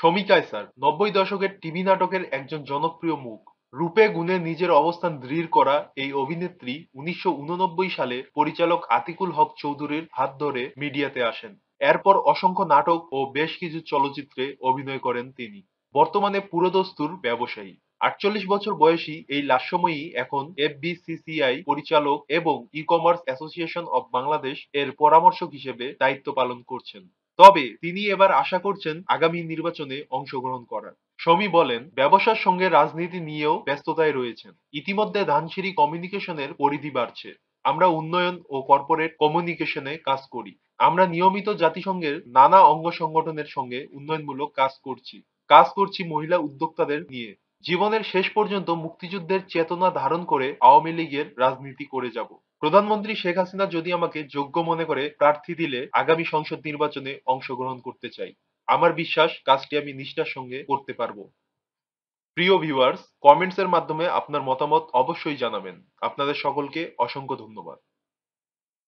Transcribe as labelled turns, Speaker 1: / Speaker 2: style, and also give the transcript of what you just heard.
Speaker 1: শমিকায় sir নব্বই দশকের TV নাটকের একজন জনপ্রিয় মুখ রূপে গুণে নিজের অবস্থান দৃঢ় করা এই অভিনেত্রী উনিশশো সালে পরিচালক আতিকুল হক চৌধুরীর হাত ধরে মিডিয়াতে আসেন এরপর অসংখ্য নাটক ও বেশ কিছু চলচ্চিত্রে অভিনয় করেন তিনি বর্তমানে পুরোদস্তুর ব্যবসায়ী আটচল্লিশ বছর বয়সী এই লাস্যময়ী এখন এফবিসিসিআই পরিচালক এবং e commerce association of Bangladesh এর পরামর্শক হিসেবে দায়িত্ব পালন করছেন তবে তিনি এবার আশা করছেন আগামী নির্বাচনে অংশগ্রহণ করার শমী বলেন ব্যবসার সঙ্গে রাজনীতি নিয়েও ব্যস্ততায় রয়েছেন ইতিমধ্যে ধানসিঁড়ি কমিউনিকেশনের পরিধি বাড়ছে আমরা উন্নয়ন ও কর্পোরেট কমিউনিকেশনে কাজ করি আমরা নিয়মিত জাতিসংঘের নানা অঙ্গ সংগঠনের সঙ্গে উন্নয়নমূলক কাজ করছি কাজ করছি মহিলা উদ্যোক্তাদের নিয়ে জীবনের শেষ পর্যন্ত মুক্তিযুদ্ধের চেতনা ধারণ করে আওয়ামী লীগের রাজনীতি করে যাব প্রধানমন্ত্রী শেখ হাসিনা যদি আমাকে যোগ্য মনে করে প্রার্থী দিলে আগামী সংসদ নির্বাচনে অংশগ্রহণ করতে চাই আমার বিশ্বাস কাজটি আমি নিষ্ঠার সঙ্গে করতে পারবো প্রিয় ভিউয়ার্স কমেন্টস এর মাধ্যমে আপনার মতামত অবশ্যই জানাবেন আপনাদের সকলকে অসংখ্য ধন্যবাদ